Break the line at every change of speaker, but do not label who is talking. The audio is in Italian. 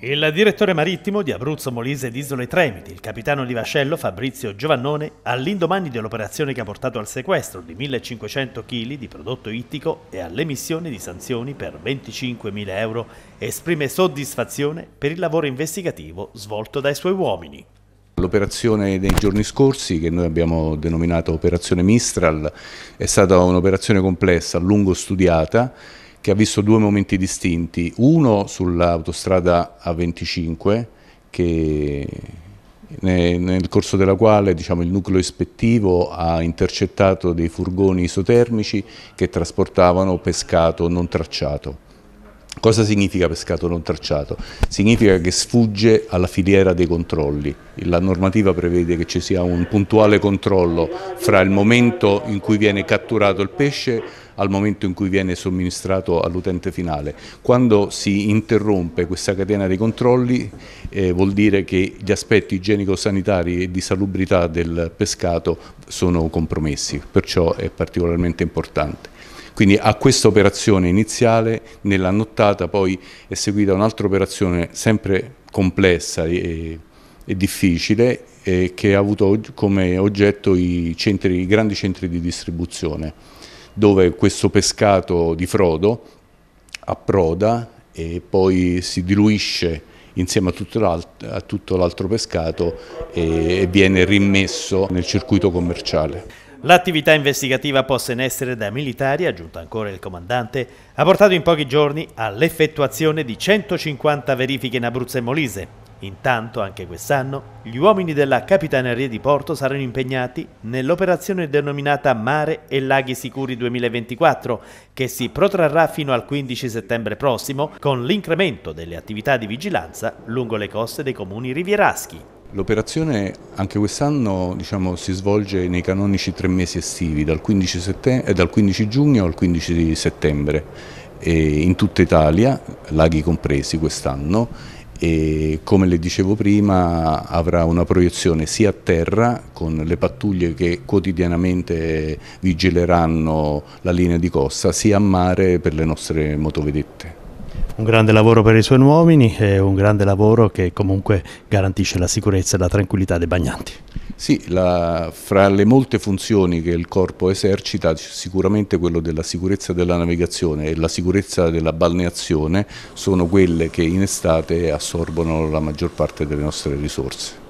Il direttore marittimo di Abruzzo, Molise ed Isole Tremiti, il capitano di vascello Fabrizio Giovannone, all'indomani dell'operazione che ha portato al sequestro di 1.500 kg di prodotto ittico e all'emissione di sanzioni per 25.000 euro, esprime soddisfazione per il lavoro investigativo svolto dai suoi uomini.
L'operazione dei giorni scorsi, che noi abbiamo denominato Operazione Mistral, è stata un'operazione complessa, a lungo studiata, che ha visto due momenti distinti, uno sull'autostrada A25 che nel corso della quale diciamo, il nucleo ispettivo ha intercettato dei furgoni isotermici che trasportavano pescato non tracciato. Cosa significa pescato non tracciato? Significa che sfugge alla filiera dei controlli. La normativa prevede che ci sia un puntuale controllo fra il momento in cui viene catturato il pesce al momento in cui viene somministrato all'utente finale. Quando si interrompe questa catena dei controlli eh, vuol dire che gli aspetti igienico-sanitari e di salubrità del pescato sono compromessi, perciò è particolarmente importante. Quindi a questa operazione iniziale, nella nottata poi è seguita un'altra operazione sempre complessa e, e difficile eh, che ha avuto come oggetto i, centri, i grandi centri di distribuzione dove questo pescato di frodo approda e poi si diluisce insieme a tutto l'altro pescato e viene rimesso nel circuito commerciale.
L'attività investigativa posta in essere da militari, aggiunto ancora il comandante, ha portato in pochi giorni all'effettuazione di 150 verifiche in Abruzzo e Molise, Intanto, anche quest'anno, gli uomini della Capitaneria di Porto saranno impegnati nell'operazione denominata Mare e Laghi Sicuri 2024, che si protrarrà fino al 15 settembre prossimo con l'incremento delle attività di vigilanza lungo le coste dei comuni rivieraschi.
L'operazione anche quest'anno diciamo, si svolge nei canonici tre mesi estivi, dal 15, eh, dal 15, giugno al 15 settembre in tutta Italia, laghi compresi quest'anno, e come le dicevo prima avrà una proiezione sia a terra con le pattuglie che quotidianamente vigileranno la linea di costa sia a mare per le nostre motovedette.
Un grande lavoro per i suoi uomini e un grande lavoro che comunque garantisce la sicurezza e la tranquillità dei bagnanti.
Sì, la, fra le molte funzioni che il corpo esercita sicuramente quello della sicurezza della navigazione e la sicurezza della balneazione sono quelle che in estate assorbono la maggior parte delle nostre risorse.